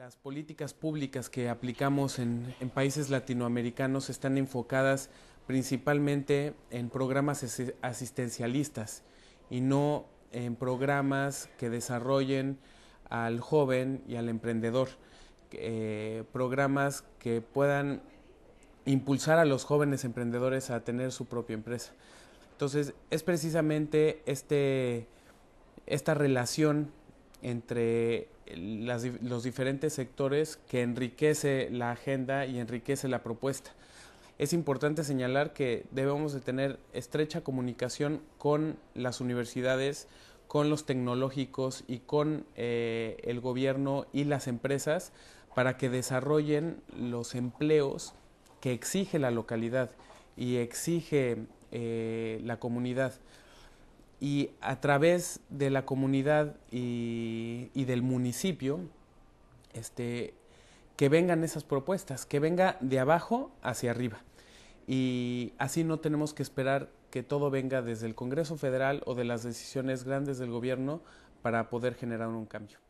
las políticas públicas que aplicamos en, países latinoamericanos están enfocadas principalmente en programas asistencialistas y no en programas que desarrollen al joven y al emprendedor, eh, programas que puedan impulsar a los jóvenes emprendedores a tener su propia empresa. Entonces, es precisamente este, esta relación entre los diferentes sectores que enriquece la agenda y enriquece la propuesta. Es importante señalar que debemos de tener estrecha comunicación con las universidades, con los tecnológicos y con eh, el gobierno y las empresas para que desarrollen los empleos que exige la localidad y exige eh, la comunidad y a través de la comunidad y, del municipio, este, que vengan esas propuestas, que venga de abajo hacia arriba. Y así no tenemos que esperar que todo venga desde el Congreso Federal o de las decisiones grandes del gobierno para poder generar un cambio.